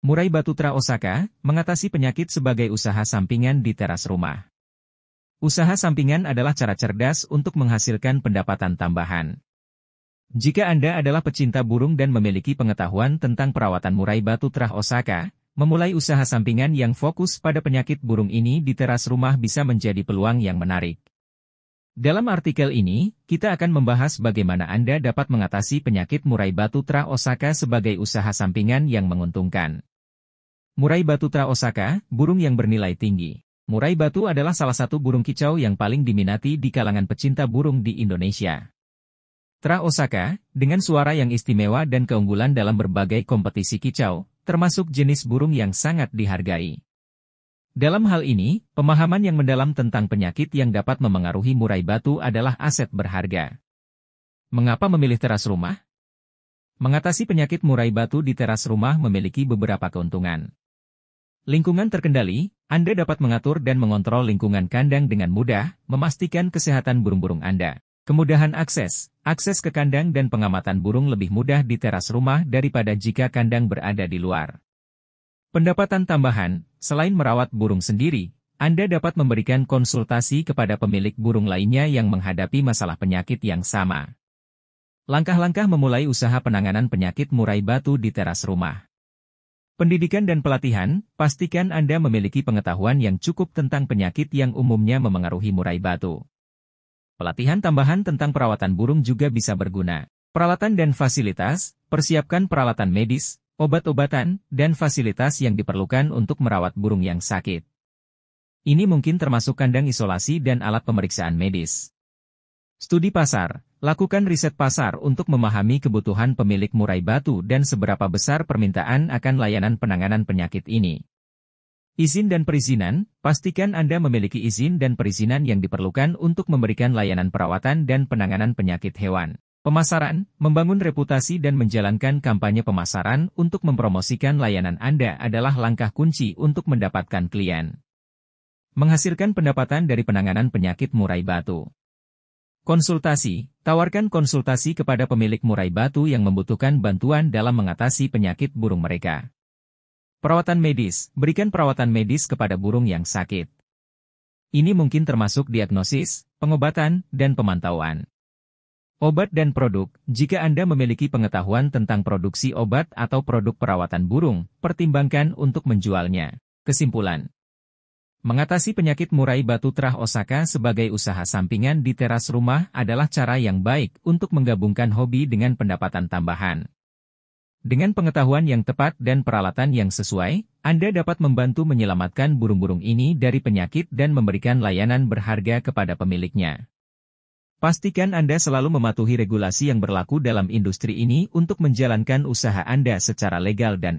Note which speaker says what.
Speaker 1: Murai Batutra Osaka, mengatasi penyakit sebagai usaha sampingan di teras rumah. Usaha sampingan adalah cara cerdas untuk menghasilkan pendapatan tambahan. Jika Anda adalah pecinta burung dan memiliki pengetahuan tentang perawatan murai Batutra Osaka, memulai usaha sampingan yang fokus pada penyakit burung ini di teras rumah bisa menjadi peluang yang menarik. Dalam artikel ini, kita akan membahas bagaimana Anda dapat mengatasi penyakit murai batu Batutra Osaka sebagai usaha sampingan yang menguntungkan. Murai Batu Tra Osaka, burung yang bernilai tinggi. Murai batu adalah salah satu burung kicau yang paling diminati di kalangan pecinta burung di Indonesia. Tra Osaka, dengan suara yang istimewa dan keunggulan dalam berbagai kompetisi kicau, termasuk jenis burung yang sangat dihargai. Dalam hal ini, pemahaman yang mendalam tentang penyakit yang dapat memengaruhi murai batu adalah aset berharga. Mengapa memilih teras rumah? Mengatasi penyakit murai batu di teras rumah memiliki beberapa keuntungan. Lingkungan terkendali, Anda dapat mengatur dan mengontrol lingkungan kandang dengan mudah, memastikan kesehatan burung-burung Anda. Kemudahan akses, akses ke kandang dan pengamatan burung lebih mudah di teras rumah daripada jika kandang berada di luar. Pendapatan tambahan, selain merawat burung sendiri, Anda dapat memberikan konsultasi kepada pemilik burung lainnya yang menghadapi masalah penyakit yang sama. Langkah-langkah memulai usaha penanganan penyakit murai batu di teras rumah. Pendidikan dan pelatihan, pastikan Anda memiliki pengetahuan yang cukup tentang penyakit yang umumnya memengaruhi murai batu. Pelatihan tambahan tentang perawatan burung juga bisa berguna. Peralatan dan fasilitas, persiapkan peralatan medis, obat-obatan, dan fasilitas yang diperlukan untuk merawat burung yang sakit. Ini mungkin termasuk kandang isolasi dan alat pemeriksaan medis. Studi pasar, lakukan riset pasar untuk memahami kebutuhan pemilik murai batu dan seberapa besar permintaan akan layanan penanganan penyakit ini. Izin dan perizinan, pastikan Anda memiliki izin dan perizinan yang diperlukan untuk memberikan layanan perawatan dan penanganan penyakit hewan. Pemasaran, membangun reputasi dan menjalankan kampanye pemasaran untuk mempromosikan layanan Anda adalah langkah kunci untuk mendapatkan klien. Menghasilkan pendapatan dari penanganan penyakit murai batu. Konsultasi, tawarkan konsultasi kepada pemilik murai batu yang membutuhkan bantuan dalam mengatasi penyakit burung mereka. Perawatan medis, berikan perawatan medis kepada burung yang sakit. Ini mungkin termasuk diagnosis, pengobatan, dan pemantauan. Obat dan produk, jika Anda memiliki pengetahuan tentang produksi obat atau produk perawatan burung, pertimbangkan untuk menjualnya. Kesimpulan Mengatasi penyakit murai batu terah Osaka sebagai usaha sampingan di teras rumah adalah cara yang baik untuk menggabungkan hobi dengan pendapatan tambahan. Dengan pengetahuan yang tepat dan peralatan yang sesuai, Anda dapat membantu menyelamatkan burung-burung ini dari penyakit dan memberikan layanan berharga kepada pemiliknya. Pastikan Anda selalu mematuhi regulasi yang berlaku dalam industri ini untuk menjalankan usaha Anda secara legal dan